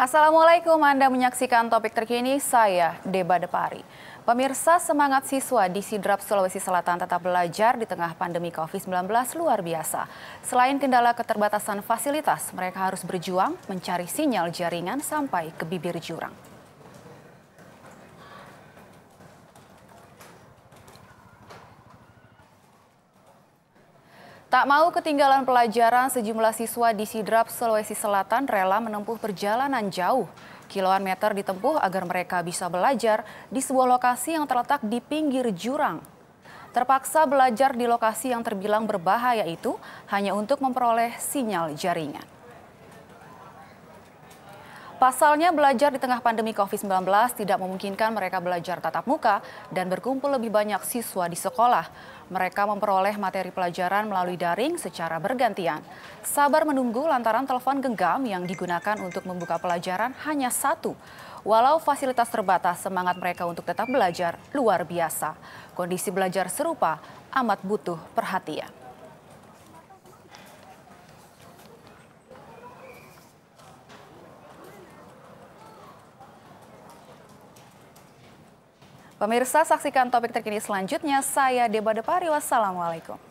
Assalamualaikum, Anda menyaksikan topik terkini saya, Deba Depari. Pemirsa semangat siswa di Sidrap Sulawesi Selatan tetap belajar di tengah pandemi COVID-19 luar biasa. Selain kendala keterbatasan fasilitas, mereka harus berjuang mencari sinyal jaringan sampai ke bibir jurang. Tak mau ketinggalan pelajaran, sejumlah siswa di Sidrap, Sulawesi Selatan rela menempuh perjalanan jauh. Kiloan meter ditempuh agar mereka bisa belajar di sebuah lokasi yang terletak di pinggir jurang. Terpaksa belajar di lokasi yang terbilang berbahaya itu hanya untuk memperoleh sinyal jaringan. Pasalnya belajar di tengah pandemi COVID-19 tidak memungkinkan mereka belajar tatap muka dan berkumpul lebih banyak siswa di sekolah. Mereka memperoleh materi pelajaran melalui daring secara bergantian. Sabar menunggu lantaran telepon genggam yang digunakan untuk membuka pelajaran hanya satu. Walau fasilitas terbatas, semangat mereka untuk tetap belajar luar biasa. Kondisi belajar serupa amat butuh perhatian. Pemirsa saksikan topik terkini selanjutnya. Saya Deba Depari, wassalamualaikum.